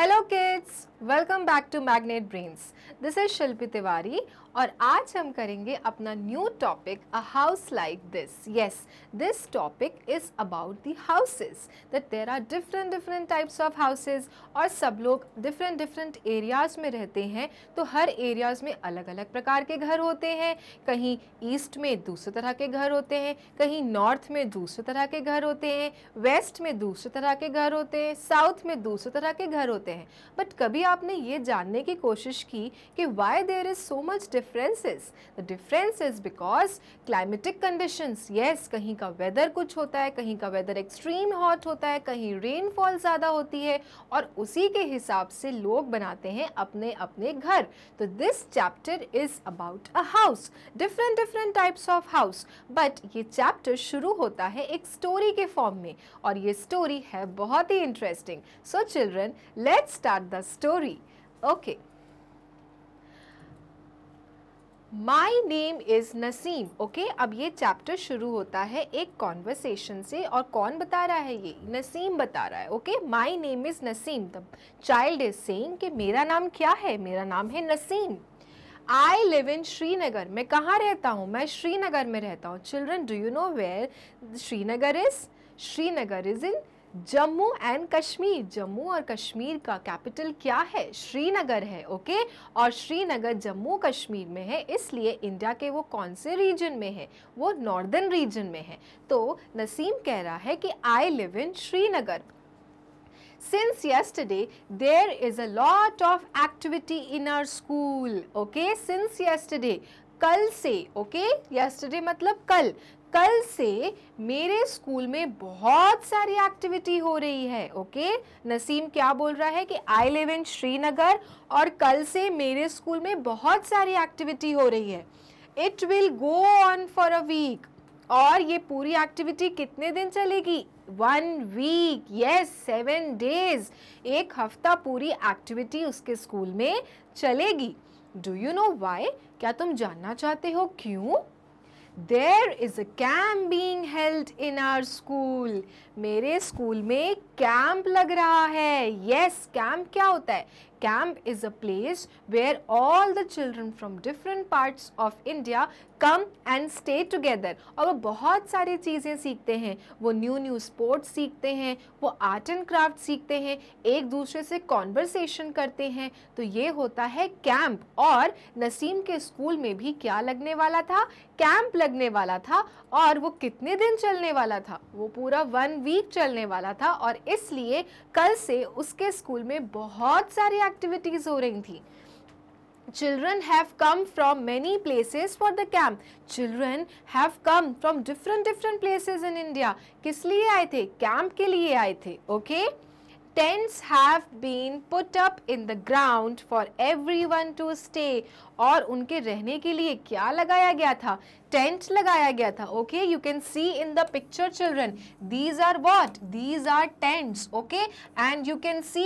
Hello kids welcome back to magnet brains this is Shilpi Tiwari और आज हम करेंगे अपना new topic a house like this yes this topic is about the houses that there are different different types of houses और सब लोग different different areas में रहते हैं तो हर एरियाज़ में अलग अलग प्रकार के घर होते हैं कहीं ईस्ट में दूसरे तरह के घर होते हैं कहीं नॉर्थ में दूसरे तरह के घर होते हैं वेस्ट में दूसरे तरह के घर होते हैं साउथ में दूसरे तरह के घर होते हैं होते हैं बट कभी आपने ये जानने की कोशिश की कि why there is so much differences the difference is because climatic conditions yes कहीं का वेदर कुछ होता है कहीं का वेदर एक्सट्रीम हॉट होता है कहीं रेनफॉल ज़्यादा होती है और उसी के हिसाब से लोग बनाते हैं अपने अपने घर तो this chapter is about a house different different types of house but ये चैप्टर शुरू होता है एक स्टोरी के फॉर्म में और ये स्टोरी है बहुत ही interesting so children let let's start the story. Okay. My name is Naseem okay अब ये चैप्टर शुरू होता है एक कॉन्वर्सेशन से और कौन बता रहा है ये नसीम बता रहा है okay my name is Naseem the child is same कि मेरा नाम क्या है मेरा नाम है Naseem I live in Srinagar मैं कहाँ रहता हूँ मैं श्रीनगर में रहता हूँ children do you know where Srinagar is Srinagar is in Jammu and Kashmir Jammu और कश्मीर का कैपिटल क्या है श्रीनगर है ओके और श्रीनगर जम्मू कश्मीर में है इसलिए इंडिया के वो कौन से रीजन में है वो नॉर्दर्न रीजन में है तो नसीम कह रहा है कि I live in Srinagar since yesterday there is a lot of activity in our school okay since yesterday कल से ओके okay? यस्टरडे मतलब कल कल से मेरे स्कूल में बहुत सारी एक्टिविटी हो रही है ओके नसीम क्या बोल रहा है कि आई लिव इन श्रीनगर और कल से मेरे स्कूल में बहुत सारी एक्टिविटी हो रही है it will go on for a week और ये पूरी एक्टिविटी कितने दिन चलेगी one week yes seven days एक हफ्ता पूरी एक्टिविटी उसके स्कूल में चलेगी डू यू नो वाई क्या तुम जानना चाहते हो क्यों there is a camp being held in our school मेरे स्कूल में कैंप लग रहा है यस yes, कैंप क्या होता है camp is a place where all the children from different parts of India come and stay together और वो बहुत सारी चीज़ें सीखते हैं वो न्यू न्यू स्पोर्ट्स सीखते हैं वो आर्ट एंड क्राफ्ट सीखते हैं एक दूसरे से कॉन्वर्सेशन करते हैं तो ये होता है कैंप और नसीम के स्कूल में भी क्या लगने वाला था कैंप लगने वाला था और वो कितने दिन चलने वाला था वो पूरा वन वीक चलने वाला था और इसलिए कल से उसके स्कूल में बहुत सारी एक्टिविटीज़ हो रही थी children have come from many places for the camp children have come from different different places in india kis liye aaye the camp ke liye aaye the okay tents have been put up in the ground for everyone to stay aur unke rehne ke liye kya lagaya gaya tha tent लगाया गया था okay you can see in the picture children these are what these are tents okay and you can see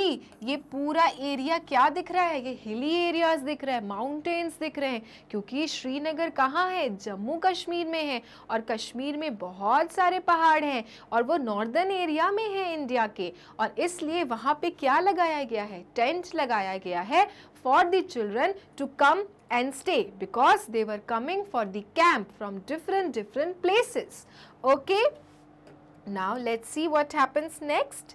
ये पूरा area क्या दिख रहा है ये हिली एरियाज दिख रहा है माउंटेन्स दिख रहे हैं क्योंकि श्रीनगर कहाँ है जम्मू कश्मीर में है और कश्मीर में बहुत सारे पहाड़ हैं और वो नॉर्दर्न एरिया में है इंडिया के और इसलिए वहाँ पे क्या लगाया गया है टेंट लगाया गया है for the children to come and stay because they were coming for the camp from different different places okay now let's see what happens next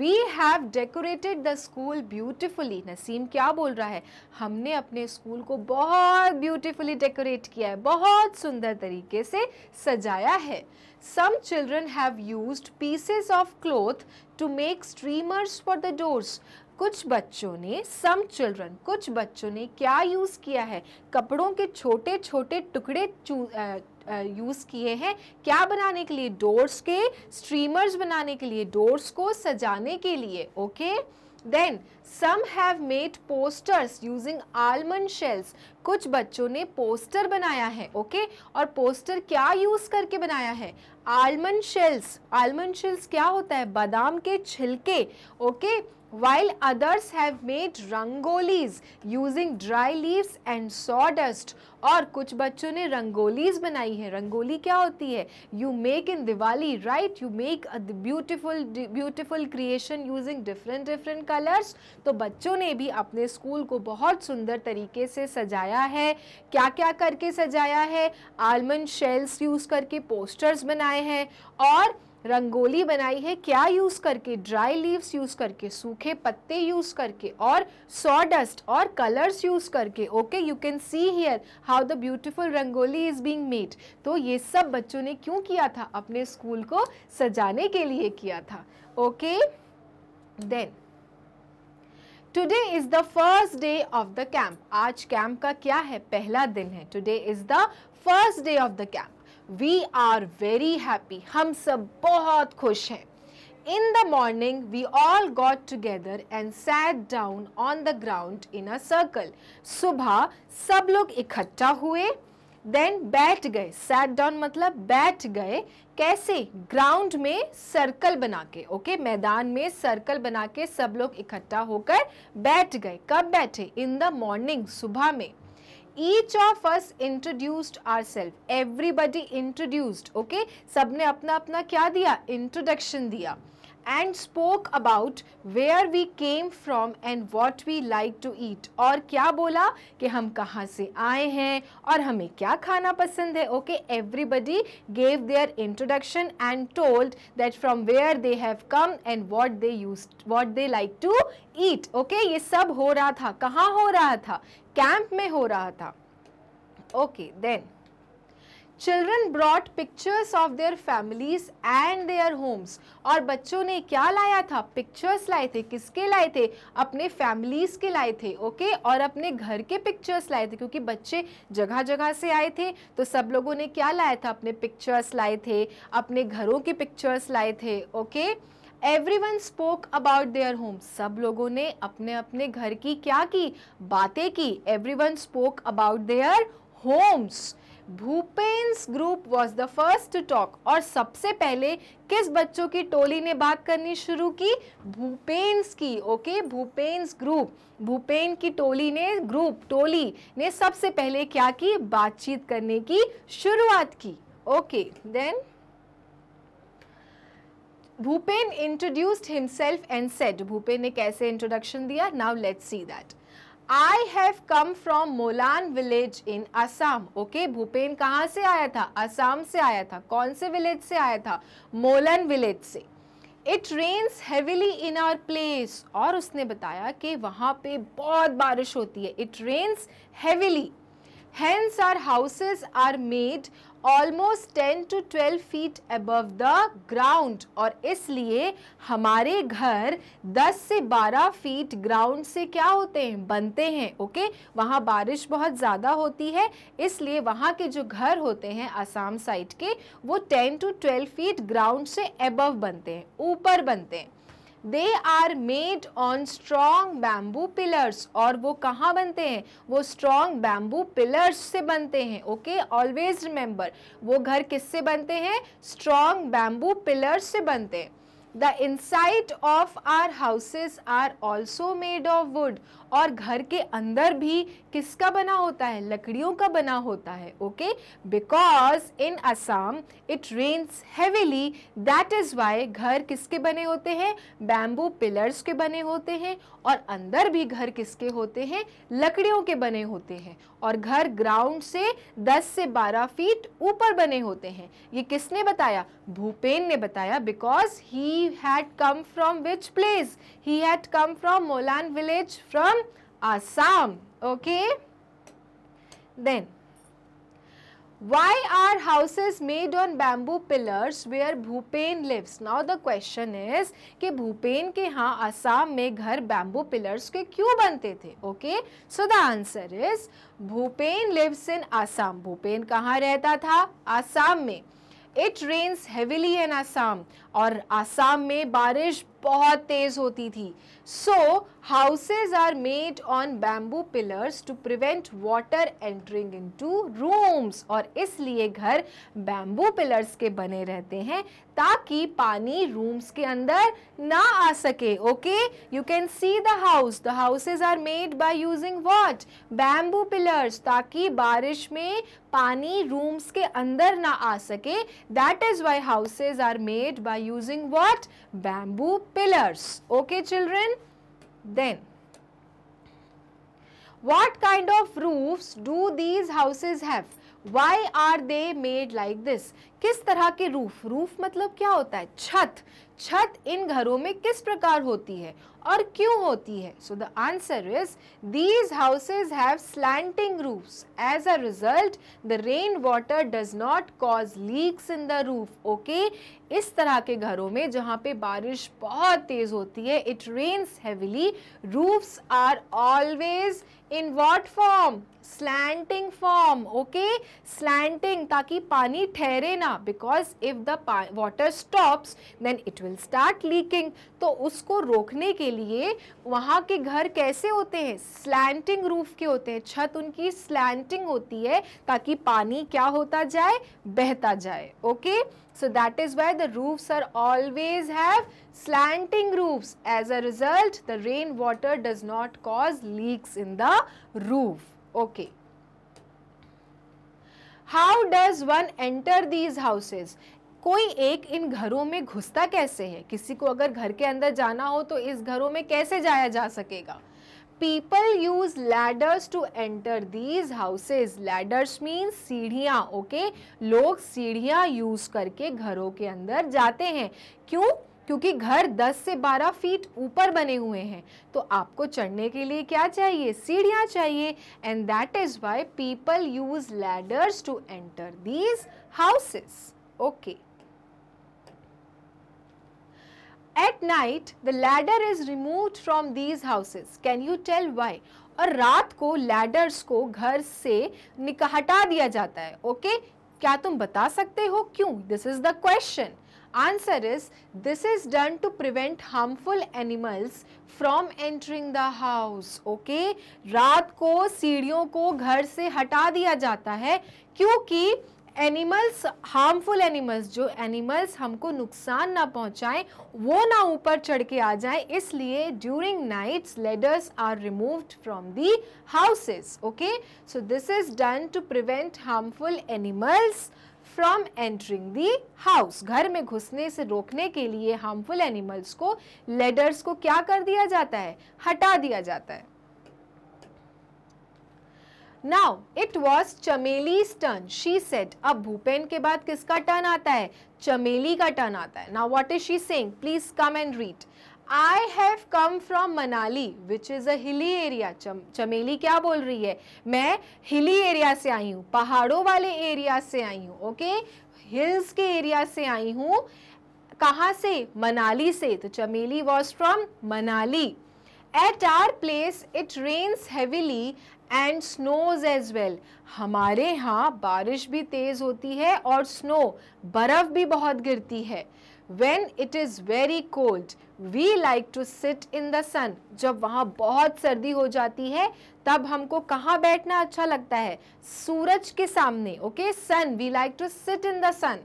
we have decorated the school beautifully. Naseem kya bol raha hai? Humne apne school ko bahut beautifully decorate kiya hai. Bahut sundar tarike se sajaya hai. Some children have used pieces of cloth to make streamers for the doors. कुछ बच्चों ने some children कुछ बच्चों ने क्या use किया है कपड़ों के छोटे छोटे टुकड़े यूज़ किए हैं क्या बनाने के लिए डोर्स के स्ट्रीमर्स बनाने के लिए डोर्स को सजाने के लिए okay then some have made posters using almond shells कुछ बच्चों ने पोस्टर बनाया है ओके okay? और पोस्टर क्या यूज़ करके बनाया है आलमंड शेल्स आलमंड शेल्स क्या होता है बादाम के छिलके okay okay? while others have made rangolis using dry leaves and sawdust और कुछ बच्चों ने रंगोलीज बनाई है रंगोली क्या होती है you make in Diwali right you make a beautiful beautiful creation using different different colours तो बच्चों ने भी अपने स्कूल को बहुत सुंदर तरीके से सजाया है क्या क्या करके सजाया है आलमंड शेल्स यूज़ करके पोस्टर्स बनाए हैं और रंगोली बनाई है क्या यूज़ करके ड्राई लीव्स यूज़ करके सूखे पत्ते यूज़ करके और सॉडस्ट और कलर्स यूज़ करके okay you can see here how the beautiful rangoli is being made तो ये सब बच्चों ने क्यों किया था अपने स्कूल को सजाने के लिए किया था okay then today is the first day of the camp आज कैंप का क्या है पहला दिन है today is the first day of the camp we are very happy हम सब बहुत खुश हैं In the morning, we all got together and sat down on the ground in a circle. सुबह सब लोग इकट्ठा हुए देन बैठ गए सैट डाउन मतलब बैठ गए कैसे ग्राउंड में सर्कल बना के ओके okay? मैदान में सर्कल बना के सब लोग इकट्ठा होकर बैठ गए कब बैठे इन द मॉर्निंग सुबह में each of us introduced our self everybody introduced okay सब ने अपना अपना क्या दिया इंट्रोडक्शन दिया and spoke about where we came from and what we like to eat और क्या बोला कि हम कहाँ से आए हैं और हमें क्या खाना पसंद है okay everybody gave their introduction and told that from where they have come and what they use what they like to eat okay ये सब हो रहा था कहाँ हो रहा था कैंप में हो रहा था okay then children brought pictures of their families and their homes और बच्चों ने क्या लाया था पिक्चर्स लाए थे किसके लाए थे अपने फैमिलीज के लाए थे ओके okay? और अपने घर के पिक्चर्स लाए थे क्योंकि बच्चे जगह जगह से आए थे तो सब लोगों ने क्या लाया था अपने पिक्चर्स लाए थे अपने घरों के पिक्चर्स लाए थे okay okay? Everyone spoke about their home सब लोगों ने अपने अपने घर की क्या की बातें की everyone spoke about their homes Bhupen's group was the first to talk और सबसे पहले किस बच्चों की टोली ने बात करनी शुरू की भूपेन्स की ओके भूपेन्स ग्रुप भूपेन की टोली ने ग्रुप टोली ने सबसे पहले क्या की बातचीत करने की शुरुआत की okay then Bhupen introduced himself and said Bhupen ने कैसे इंट्रोडक्शन दिया now let's see that I have come from Molan village in Assam. Okay, Bhupen कहाँ से आया था Assam से आया था कौन से village से आया था Molan village से it rains heavily in our place और उसने बताया कि वहाँ पे बहुत बारिश होती है it rains heavily. Hence our houses are made almost ten to twelve feet above the ground और इसलिए हमारे घर दस से बारह फीट ग्राउंड से क्या होते हैं बनते हैं ओके वहाँ बारिश बहुत ज़्यादा होती है इसलिए वहाँ के जो घर होते हैं आसाम साइड के वो ten to twelve feet ground से अबव बनते हैं ऊपर बनते हैं they are made on strong bamboo pillars और वो कहाँ बनते हैं वो स्ट्रॉन्ग बैम्बू पिलर्स से बनते हैं ओके ऑलवेज रिमेंबर वो घर किससे बनते हैं स्ट्रॉन्ग बैम्बू पिलर्स से बनते हैं the inside of our houses are also made of wood और घर के अंदर भी किसका बना होता है लकड़ियों का बना होता है okay because in Assam it rains heavily that is why घर किसके बने होते हैं बैम्बू पिलर्स के बने होते हैं और अंदर भी घर किसके होते हैं लकड़ियों के बने होते हैं और घर ग्राउंड से 10 से 12 फीट ऊपर बने होते हैं ये किसने बताया भूपेन ने बताया because he had come from which place he had come from Molan village from Assam okay then Why are houses made on bamboo pillars where Bhupen lives? Now the question is कि भूपेन के यहाँ आसाम में घर बैम्बू पिलर्स के क्यों बनते थे okay so the answer is Bhupen lives in Assam Bhupen कहाँ रहता था आसाम में it rains heavily in Assam और आसाम में बारिश बहुत तेज़ होती थी so houses are made on bamboo pillars to prevent water entering into rooms और इसलिए घर बैम्बू पिलर्स के बने रहते हैं ताकि पानी रूम्स के अंदर ना आ सके okay you can see the house the houses are made by using what bamboo pillars ताकि बारिश में पानी रूम्स के अंदर ना आ सके that is why houses are made by using what bamboo pillars. Okay children? Then, what kind of roofs do these houses have? Why are they made like this? kis tarah ke roof roof matlab kya hota hai chhat chhat in gharon mein kis prakar hoti hai और क्यों होती है so the answer is these houses have slanting roofs as a result the rain water does not cause leaks in the roof okay इस तरह के घरों में जहाँ पे बारिश बहुत तेज होती है it rains heavily roofs are always in what form slanting form okay slanting ताकि पानी ठहरे ना because if the water stops then it will start leaking तो उसको रोकने के लिए वहाँ के घर कैसे होते हैं स्लैंटिंग रूफ के होते हैं छत उनकी स्लैंटिंग होती है ताकि पानी क्या होता जाए बहता जाए okay so that is why the roofs are always have slanting roof as a result the rain water does not cause leaks in the roof okay how does one enter these houses कोई एक इन घरों में घुसता कैसे है किसी को अगर घर के अंदर जाना हो तो इस घरों में कैसे जाया जा सकेगा people use ladders to enter these houses ladders mean सीढ़ियाँ ओके लोग सीढ़ियाँ यूज करके घरों के अंदर जाते हैं क्यों क्योंकि घर 10 से 12 फीट ऊपर बने हुए हैं तो आपको चढ़ने के लिए क्या चाहिए सीढ़ियाँ चाहिए and that is why people use ladders to enter these houses okay at night the ladder is remove from these houses can you tell why और रात को लैडर्स को घर से हटा दिया जाता है ओके okay? क्या तुम बता सकते हो क्यों this is the question answer is this is done to prevent harmful animals from entering the house okay रात को सीढ़ियों को घर से हटा दिया जाता है क्योंकि एनिमल्स हार्मफुल एनिमल्स जो एनिमल्स हमको नुकसान ना पहुंचाएं वो ना ऊपर चढ़ के आ जाए इसलिए during nights ladders are removed from the houses okay so this is done to prevent harmful animals from entering the house घर में घुसने से रोकने के लिए हार्मफुल एनिमल्स को लेडर्स को क्या कर दिया जाता है हटा दिया जाता है now it was Chameli turn she said अब भूपेन के बाद किसका टर्न आता है चमेली का टर्न आता है now what is she saying please come and read I have come from Manali which is a hilly area चमेली क्या बोल रही है मैं हिली एरिया से आई हूँ पहाड़ों वाले एरिया से आई हूँ ओके हिल्स के एरिया से आई हूँ कहाँ से मनाली से तो Chameli was from Manali at our place it rains heavily and snows as well हमारे यहाँ बारिश भी तेज़ होती है और स्नो बर्फ़ भी बहुत गिरती है when it is very cold we like to sit in the sun जब वहाँ बहुत सर्दी हो जाती है तब हमको कहाँ बैठना अच्छा लगता है सूरज के सामने okay sun we like to sit in the sun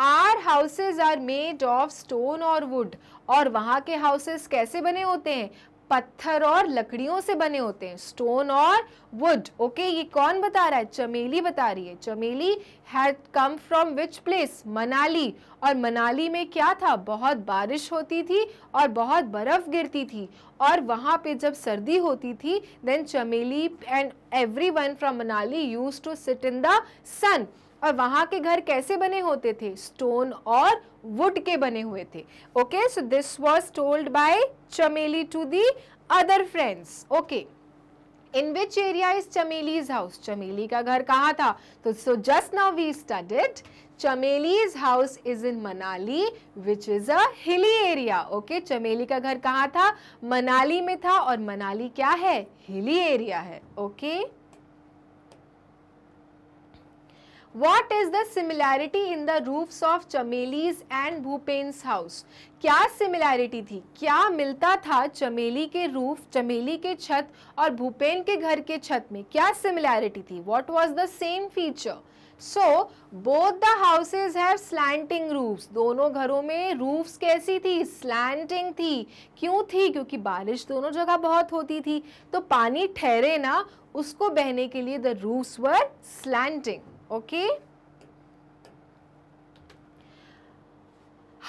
our houses are made of stone और वुड और वहाँ के हाउसेस कैसे बने होते हैं पत्थर और लकड़ियों से बने होते हैं स्टोन और वुड ओके ये कौन बता रहा है चमेली बता रही है Chameli had come from which place Manali और मनाली में क्या था बहुत बारिश होती थी और बहुत बर्फ़ गिरती थी और वहाँ पे जब सर्दी होती थी then Chameli and everyone from Manali use to sit in the sun और वहां के घर कैसे बने होते थे स्टोन और वुड के बने हुए थे okay so this was told by Chameli to the other friends okay in which area is Chameli's house Chameli का घर कहाँ था तो so just now we it Chameli's house is in Manali which is a hilly area okay चमेली का घर कहाँ था मनाली में था और मनाली क्या है हिली एरिया है okay okay? What is the similarity in the roofs of Chameli's and Bhupen's house क्या सिमिलैरिटी थी क्या मिलता था चमेली के रूफ चमेली के छत और भूपेन के घर के छत में क्या सिमिलैरिटी थी what was the same feature so both the houses have slanting roofs दोनों घरों में रूफ्स कैसी थी स्लैंटिंग थी क्यों थी क्योंकि बारिश दोनों जगह बहुत होती थी तो पानी ठहरे ना उसको बहने के लिए the roofs were slanting okay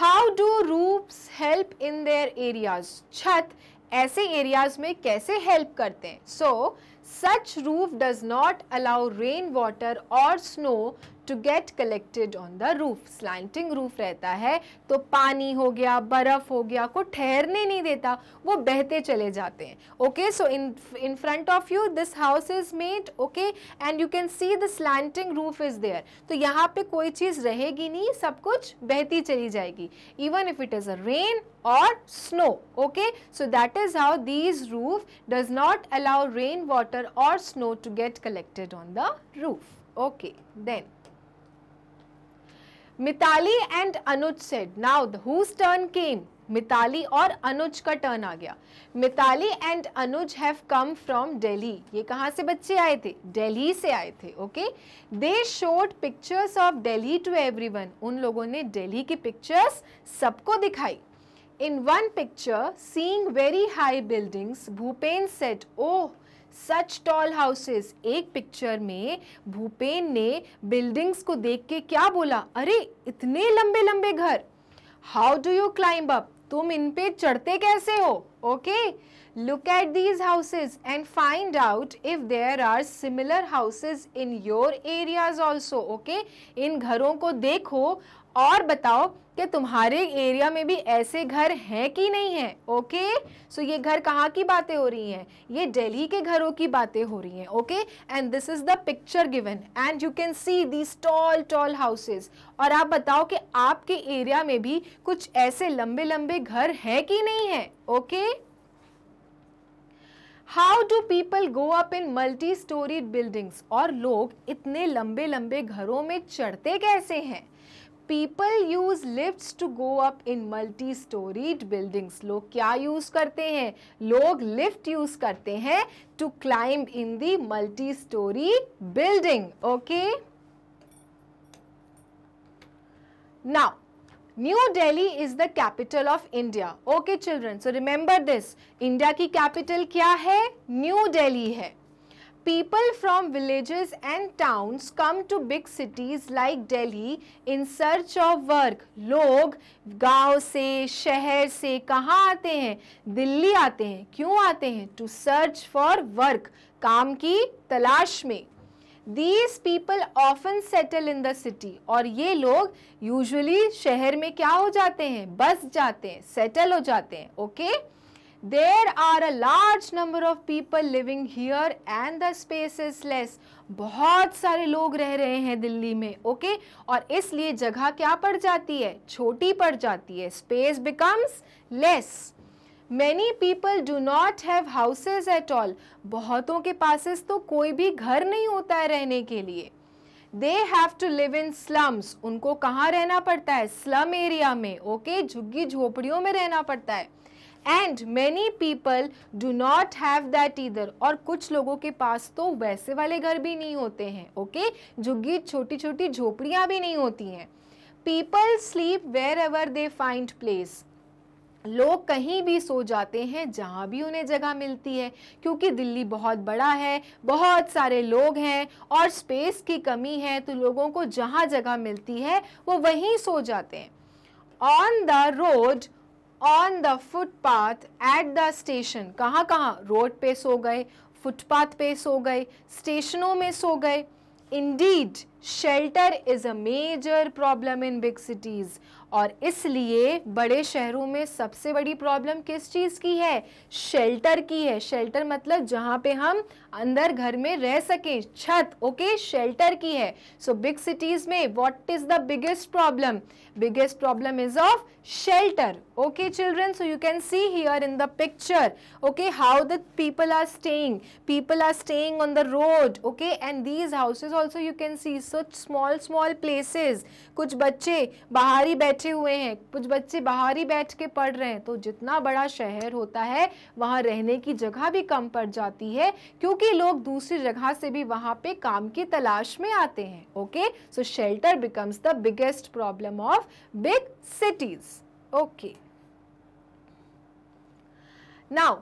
how do roofs help in their areas chhat ऐसे एरियाज में कैसे हेल्प करते हैं so such roof does not allow rain water और snow to get collected on the roof. Slanting roof रहता है तो पानी हो गया बर्फ़ हो गया को ठहरने नहीं देता वो बहते चले जाते हैं okay so in in front of you this house is made okay and you can see the slanting roof is there तो यहाँ पे कोई चीज़ रहेगी नहीं सब कुछ बहती चली जाएगी even if it is a rain और snow okay so that is how these roof does not allow rain water और snow to get collected on the roof okay then Mitali and Anuj said now whose turn came Mitali और अनुज का turn आ गया Mitali and Anuj have come from Delhi ये कहाँ से बच्चे आए थे दिल्ली से आए थे okay they showed pictures of Delhi to everyone उन लोगों ने दिल्ली की पिक्चर्स सबको दिखाई in one picture seeing very high buildings Bhupen said oh such tall houses एक पिक्चर में भूपेन ने बिल्डिंग्स को देख के क्या बोला अरे इतने लंबे लंबे घर how do you climb up तुम इन पे चढ़ते कैसे हो okay look at these houses and find out if there are similar houses in your areas also okay इन घरों को देखो और बताओ कि तुम्हारे एरिया में भी ऐसे घर हैं कि नहीं है ओके सो ये घर कहाँ की बातें हो रही हैं ये दिल्ली के घरों की बातें हो रही हैं okay and this is the picture given and you can see these tall tall houses और आप बताओ कि आपके एरिया में भी कुछ ऐसे लंबे लंबे घर हैं कि नहीं है okay how do people go up in multi storey buildings और लोग इतने लंबे लंबे घरों में चढ़ते कैसे हैं people use lifts to go up in multi storeyed buildings लोग क्या यूज करते हैं लोग लिफ्ट यूज करते हैं to climb in the multi storey building okay now New Delhi is the capital of India okay children so remember this India की capital क्या है न्यू डेली है People from villages and towns come to big cities like Delhi in search of work. लोग गांव से शहर से कहाँ आते हैं दिल्ली आते हैं क्यों आते हैं To search for work. काम की तलाश में these people often settle in the city और ये लोग यूजुअली शहर में क्या हो जाते हैं बस जाते हैं सेटल हो जाते हैं okay okay? There are a large number of people living here and the space is less बहुत सारे लोग रह रहे हैं दिल्ली में ओके और इसलिए जगह क्या पड़ जाती है छोटी पड़ जाती है space becomes less many people do not have houses at all बहुतों के पासेस तो कोई भी घर नहीं होता है रहने के लिए they have to live in slums उनको कहाँ रहना पड़ता है स्लम एरिया में ओके झुग्गी झोपड़ियों में रहना पड़ता है and many people do not have that इधर और कुछ लोगों के पास तो वैसे वाले घर भी नहीं होते हैं ओके okay? झुग्गी छोटी छोटी झोपड़ियाँ भी नहीं होती हैं people sleep wherever they find place लोग कहीं भी सो जाते हैं जहाँ भी उन्हें जगह मिलती है क्योंकि दिल्ली बहुत बड़ा है बहुत सारे लोग हैं और स्पेस की कमी है तो लोगों को जहाँ जगह मिलती है वो वहीं सो जाते हैं on the road on the footpath at the station कहाँ कहाँ रोड पे सो गए फुटपाथ पे सो गए स्टेशनों में सो गए indeed shelter is a major problem in big cities और इसलिए बड़े शहरों में सबसे बड़ी प्रॉब्लम किस चीज़ की है शेल्टर की है शेल्टर मतलब जहाँ पे हम अंदर घर में रह सके छत ओके शेल्टर की है सो बिग सिटीज में what is the biggest problem biggest problem is of shelter okay children so you can see here in the picture okay how the people are staying people are staying on the road okay and these houses also you can see such small small places कुछ बच्चे बाहर ही बैठे हुए हैं कुछ बच्चे बाहर ही बैठ के पढ़ रहे हैं तो जितना बड़ा शहर होता है वहां रहने की जगह भी कम पड़ जाती है क्यों क्योंकि लोग दूसरी जगह से भी वहां पे काम की तलाश में आते हैं okay so shelter becomes the biggest problem of big cities okay now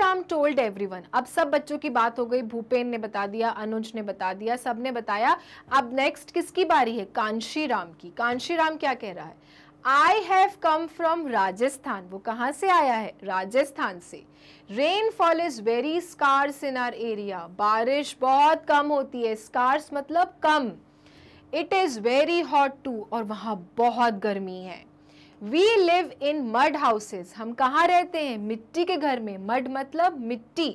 Ram told everyone अब सब बच्चों की बात हो गई भूपेन ने बता दिया अनुज ने बता दिया सब ने बताया अब नेक्स्ट किसकी बारी है राम की राम क्या कह रहा है I have come from Rajasthan वो कहाँ से आया है राजस्थान से rainfall is very scarce in our area बारिश बहुत कम होती है स्कार्स मतलब कम it is very hot too और वहाँ बहुत गर्मी है we live in mud houses हम कहाँ रहते हैं मिट्टी के घर में मड मतलब मिट्टी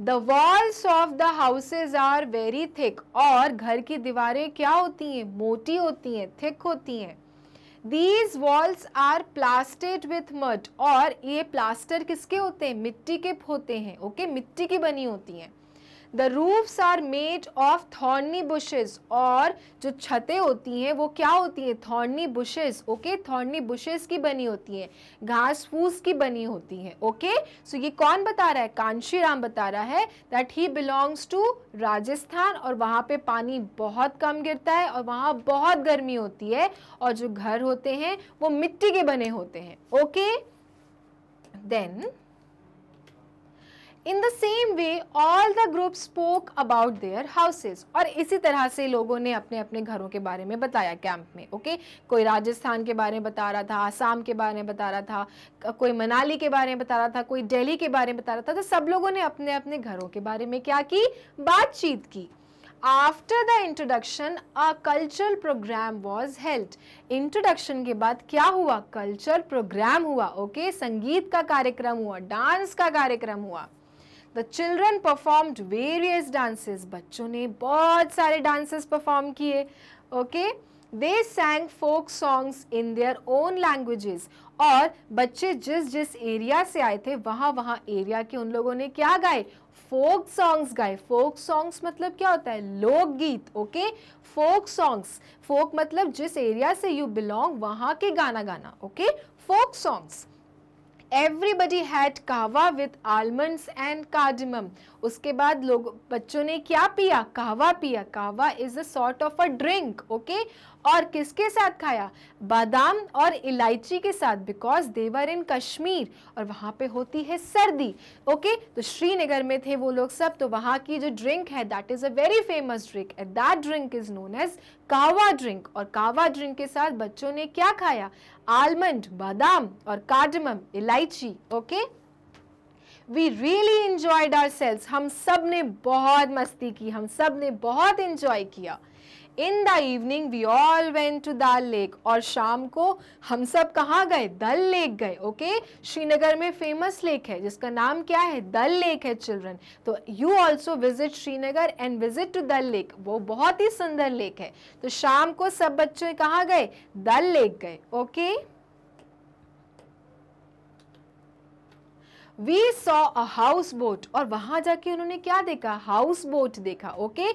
the walls of the houses are very thick और घर की दीवारें क्या होती हैं मोटी होती हैं थिक होती हैं these walls are plastered with mud और ये प्लास्टर किसके होते हैं मिट्टी के होते हैं ओके okay? मिट्टी की बनी होती हैं the roofs are made of thorny bushes और जो छतें होती हैं वो क्या होती हैं thorny bushes okay thorny bushes की बनी होती हैं घास फूस की बनी होती हैं ओके सो ये कौन बता रहा है राम बता रहा है that he belongs to Rajasthan और वहाँ पे पानी बहुत कम गिरता है और वहाँ बहुत गर्मी होती है और जो घर होते हैं वो मिट्टी के बने होते हैं okay then in the same way all the group spoke about their houses और इसी तरह से लोगों ने अपने अपने घरों के बारे में बताया कैंप में ओके okay? कोई राजस्थान के बारे में बता रहा था आसाम के बारे में बता रहा था कोई मनाली के बारे में बता रहा था कोई दिल्ली के बारे में बता रहा था तो सब लोगों ने अपने अपने घरों के बारे में क्या की बातचीत की after the introduction a cultural programme was held introduction के बाद क्या हुआ कल्चर प्रोग्राम हुआ ओके okay? संगीत का कार्यक्रम हुआ डांस का कार्यक्रम हुआ the children performed various dances बच्चों ने बहुत सारे डांसेस परफॉर्म किए okay they sang folk songs in their own languages और बच्चे जिस जिस एरिया से आए थे वहां वहाँ एरिया के उन लोगों ने क्या गाए फोक सॉन्ग्स गाए फोक सॉन्ग्स मतलब क्या होता है लोकगीत ओके फोक सॉन्ग्स फोक मतलब जिस एरिया से यू बिलोंग वहां के गाना गाना okay folk songs everybody had kava with almonds and cardamom उसके बाद लोग बच्चों ने क्या पिया कहवा पिया kahwa is a sort of a drink okay और किसके साथ खाया बादाम और इलायची के साथ बिकॉज देवर इन कश्मीर और वहाँ पे होती है सर्दी ओके okay? तो श्रीनगर में थे वो लोग सब तो वहाँ की जो ड्रिंक है that is a very famous drink and that drink is known as kahwa drink और कावा ड्रिंक के साथ बच्चों ने क्या खाया आलमंड बादाम और कार्डमम इलायची okay okay? We really enjoyed ourselves हम सब ने बहुत मस्ती की हम सब ने बहुत इंजॉय किया in the evening we all went to Dal lake और शाम को हम सब कहाँ गए दल लेक गए ओके श्रीनगर में फेमस लेक है जिसका नाम क्या है दल लेक है चिल्ड्रन तो you also visit Srinagar and visit to Dal lake वो बहुत ही सुंदर लेक है तो शाम को सब बच्चे कहाँ गए दल लेक गए okay okay? We saw a house boat और वहां जाके उन्होंने क्या देखा हाउस बोट देखा ओके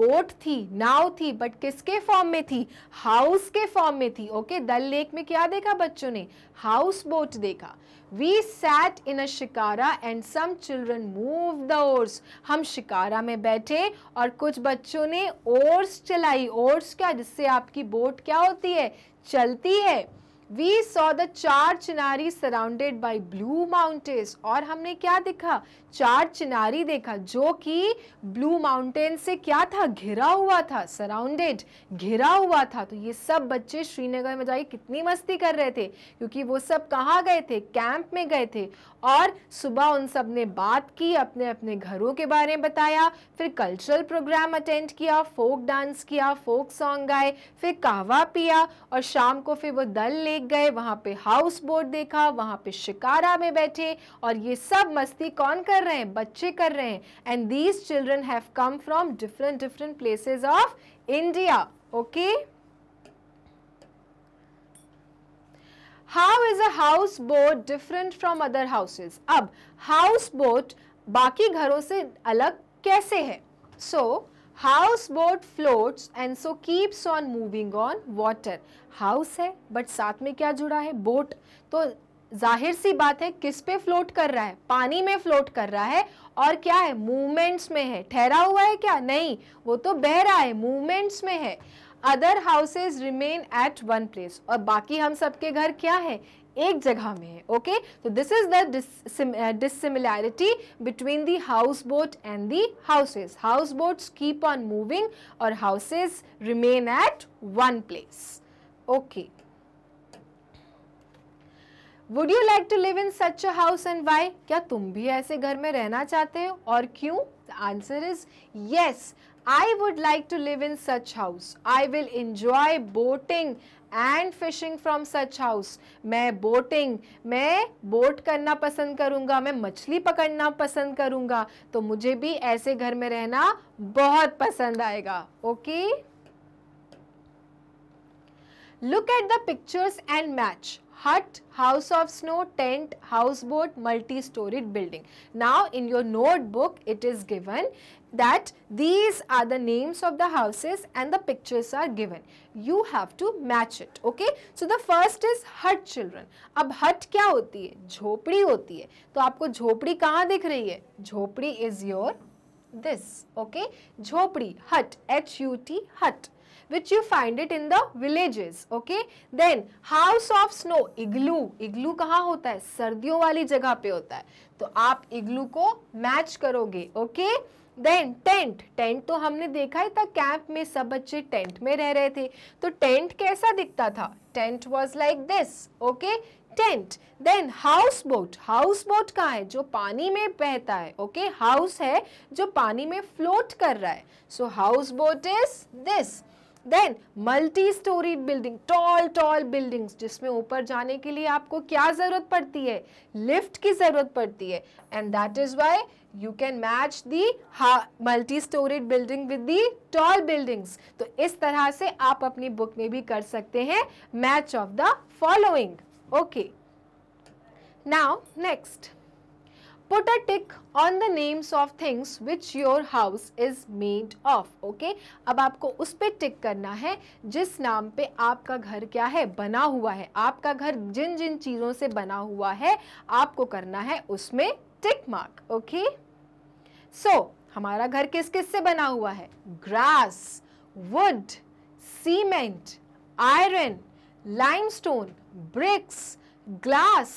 बोट थी नाव थी बट किसके फॉर्म में थी हाउस के फॉर्म में थी ओके दल लेक में क्या देखा बच्चों ने हाउस बोट देखा we sat in a shikara and some children move the oars हम शिकारा में बैठे और कुछ बच्चों ने ओर्स चलाई ओर्स क्या जिससे आपकी बोट क्या होती है चलती है We saw the Char Chinari surrounded by blue mountains और हमने क्या देखा चार चिनारी देखा जो कि ब्लू माउंटेन से क्या था घिरा हुआ था सराउंडेड घिरा हुआ था तो ये सब बच्चे श्रीनगर में जाके कितनी मस्ती कर रहे थे क्योंकि वो सब कहाँ गए थे कैंप में गए थे और सुबह उन सब ने बात की अपने अपने घरों के बारे में बताया फिर कल्चरल प्रोग्राम अटेंड किया फोक डांस किया फोक सॉन्ग गाए फिर कहवा पिया और शाम को फिर वो दल ले लेक गए वहां पे हाउस बोट देखा वहां पे शिकारा में बैठे और ये सब मस्ती कौन कर रहे हैं बच्चे कर रहे हैं and these children have come from different different places of India okay how is a house boat different from other houses अब हाउस बोट बाकी घरों से अलग कैसे है so so, houseboat floats and so keeps on moving on water house है but साथ में क्या जुड़ा है बोट तो जाहिर सी बात है किस पे फ्लोट कर रहा है पानी में फ्लोट कर रहा है और क्या है मूवमेंट्स में है ठहरा हुआ है क्या नहीं वो तो बह रहा है मूवमेंट्स में है other houses remain at one place और बाकी हम सबके घर क्या है एक जगह में है ओके तो this is the dissimilarity between the house boat and the houses house boats keep on moving और houses remain at one place okay would you like to live in such a house and why क्या तुम भी ऐसे घर में रहना चाहते हो और क्यों the answer is yes I would like to live in such house I will enjoy boating and fishing from such house मैं बोटिंग मैं बोट करना पसंद करूंगा मैं मछली पकड़ना पसंद करूंगा तो मुझे भी ऐसे घर में रहना बहुत पसंद आएगा okay look at the pictures and match hut of snow tent house boat multi storeyed building now in your notebook it is given that these are the names of the houses and the pictures are given. You have to match it. Okay. So the first is hut children. ab hut kya hoti hai jhopdi hoti hai to aapko jhopdi kahan dikh rahi hai jhopdi is your this. Okay. jhopdi hut H U T hut which you find it in the villages. Okay. Then house of snow igloo. Igloo kahan hota hai sardiyon wali jagah pe hota hai to aap igloo ko match karoge Okay. Then tent tent तो हमने देखा ही था camp में सब बच्चे tent में रह रहे थे तो टेंट कैसा दिखता था tent was like this okay tent then house boat house boat कहाँ है जो पानी में बहता है ओके okay? हाउस है जो पानी में फ्लोट कर रहा है so house boat is this then multi storey building tall tall buildings जिसमें ऊपर जाने के लिए आपको क्या ज़रूरत पड़ती है लिफ्ट की ज़रूरत पड़ती है and that is why you can match the multi storeyed building with the tall buildings तो इस तरह से आप अपनी बुक में भी कर सकते हैं match of the following okay now next put a tick on the names of things which your house is made of okay अब आपको उस पर टिक करना है जिस नाम पे आपका घर क्या है बना हुआ है आपका घर जिन जिन चीज़ों से बना हुआ है आपको करना है उसमें टिक मार्क ओके सो हमारा घर किस किस से बना हुआ है grass wood cement iron limestone bricks glass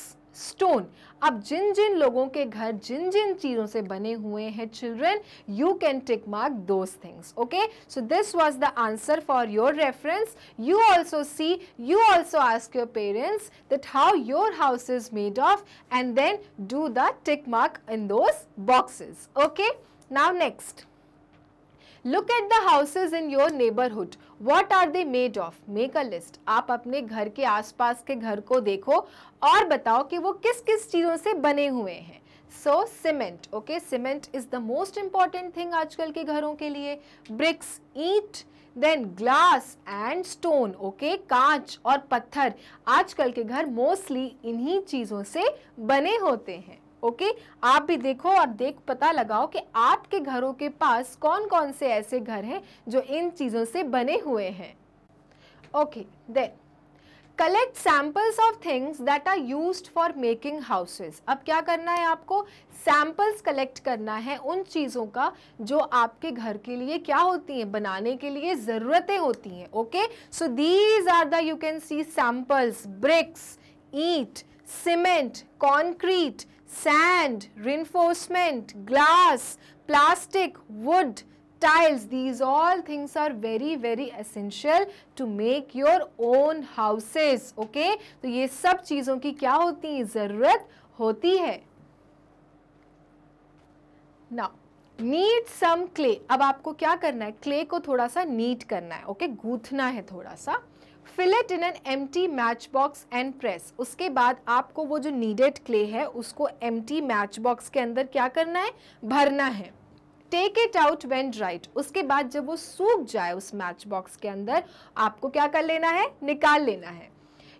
stone अब जिन जिन लोगों के घर जिन जिन चीज़ों से बने हुए हैं children you can tick mark those things okay so this was the answer for your reference you also see you also ask your parents that how your house is made of and then do the tick mark in those boxes okay now next look at the houses in your neighbourhood what are they made of make a list आप अपने घर के आसपास के घर को देखो और बताओ कि वो किस किस चीज़ों से बने हुए हैं so cement okay cement is the most important thing आजकल के घरों के लिए ब्रिक्स ईट then glass and stone okay कांच और पत्थर आजकल के घर मोस्टली इन्हीं चीज़ों से बने होते हैं ओके आप भी देखो और देख पता लगाओ कि आपके घरों के पास कौन कौन से ऐसे घर हैं जो इन चीज़ों से बने हुए हैं okay then collect samples of things that are use for making houses अब क्या करना है आपको सैम्पल्स कलेक्ट करना है उन चीज़ों का जो आपके घर के लिए क्या होती हैं बनाने के लिए ज़रूरतें होती हैं okay so these are the you can see samples bricks ईट cement concrete sand, reinforcement, glass, plastic, wood, tiles. These all things are very very essential to make your own houses. Okay? to ye sab cheezon ki kya hoti hai zarurat hoti hai Now, knead some clay अब आपको क्या करना है clay को थोड़ा सा NEET करना है ओके okay? गूथना है थोड़ा सा fill it in an empty match box and press उसके बाद आपको वो जो नीडेड क्ले है उसको एम टी मैच बॉक्स के अंदर क्या करना है भरना है take it out when dried उसके बाद जब वो सूख जाए उस मैच बॉक्स के अंदर आपको क्या कर लेना है निकाल लेना है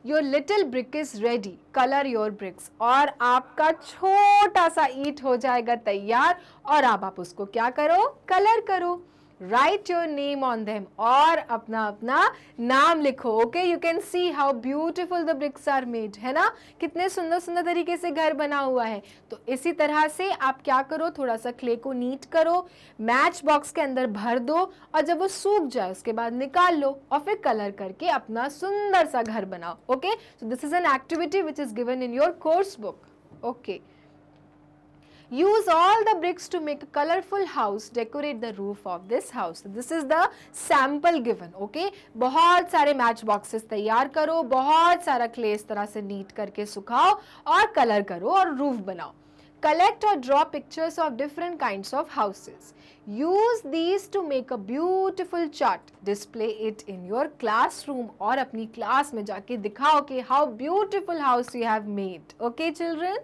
your little brick is ready colour your bricks और आपका छोटा सा ईट हो जाएगा तैयार और आप आप उसको क्या करो कलर करो write your name on them और अपना अपना नाम लिखो okay you can see how beautiful the bricks are made है ना कितने सुंदर सुंदर तरीके से घर बना हुआ है तो इसी तरह से आप क्या करो थोड़ा सा क्ले को नीट करो मैच बॉक्स के अंदर भर दो और जब वो सूख जाए उसके बाद निकाल लो और फिर कलर करके अपना सुंदर सा घर बनाओ okay so this is an activity which is given in your course book okay Use all the bricks to make a colorful house. Decorate the roof of this house. This is the sample given. Okay. बहुत सारे match boxes तैयार करो बहुत सारा clay इस तरह से neat करके सुखाओ और color करो और roof बनाओ collect or draw pictures of different kinds of houses. Use these to make a beautiful chart. Display it in your classroom or अपनी class में जाके दिखाओ कि how beautiful house you have made. Okay children?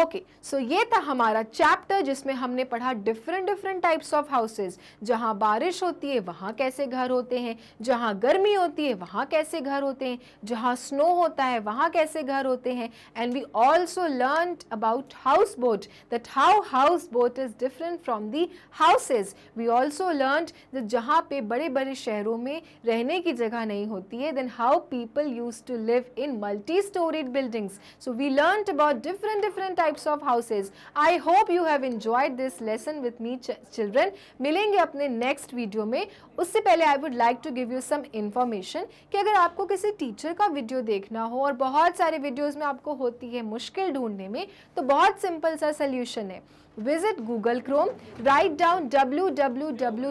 Okay okay, so so ये था हमारा chapter जिसमें हमने पढ़ा different different types of houses जहाँ बारिश होती है वहाँ कैसे घर होते हैं जहाँ गर्मी होती है वहाँ कैसे घर होते हैं जहाँ स्नो होता है वहाँ कैसे घर होते हैं and we also learn about house boat that how house boat is different from the houses we also learn that जहाँ पे बड़े बड़े शहरों में रहने की जगह नहीं होती है then how people use to live in multi storeyed buildings so we learn about different different types of houses I hope you have enjoyed this lesson with me children मिलेंगे अपने नेक्स्ट वीडियो में उससे पहले I would like to give you some information कि अगर आपको किसी teacher का वीडियो देखना हो और बहुत सारे वीडियोज़ में आपको होती है मुश्किल ढूंढने में तो बहुत सिंपल सा सल्यूशन है W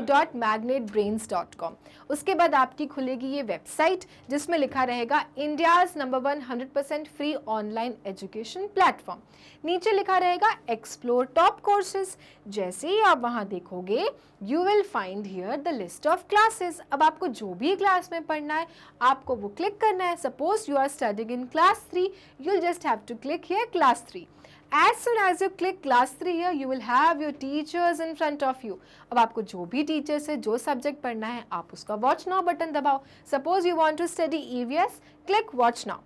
dot Magnet write dot com उसके बाद आपकी खुलेगी ये वेबसाइट जिसमें लिखा रहेगा India's number one hundred percent free online education platform नीचे लिखा रहेगा एक्सप्लोर टॉप कोर्सेज जैसे ही आप वहाँ देखोगे you will find here the list of classes अब आपको जो भी क्लास में पढ़ना है आपको वो क्लिक करना है suppose you are studying in class three you'll just have to click here class three as soon as you click class three here you will have your teachers in front of you अब आपको जो भी teacher से जो subject पढ़ना है आप उसका वॉच नाउ बटन दबाओ suppose you want to study E click watch now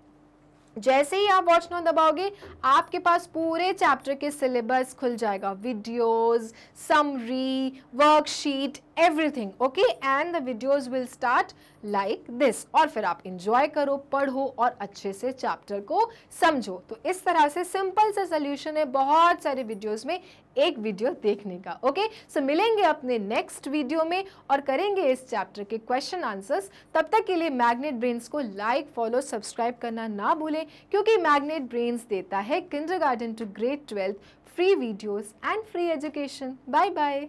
जैसे ही आप वॉच नो दबाओगे आपके पास पूरे चैप्टर के सिलेबस खुल जाएगा videos, summary worksheet everything okay and the videos will start like this और फिर आप इंजॉय करो पढ़ो और अच्छे से चैप्टर को समझो तो इस तरह से सिंपल सा सोल्यूशन है बहुत सारे वीडियोस में एक वीडियो देखने का ओके सो मिलेंगे अपने नेक्स्ट वीडियो में और करेंगे इस चैप्टर के क्वेश्चन आंसर्स तब तक के लिए मैग्नेट ब्रेन्स को लाइक फॉलो सब्सक्राइब करना ना भूलें क्योंकि मैग्नेट ब्रेन्स देता है kindergarten to grade twelfth free videos and free education bye bye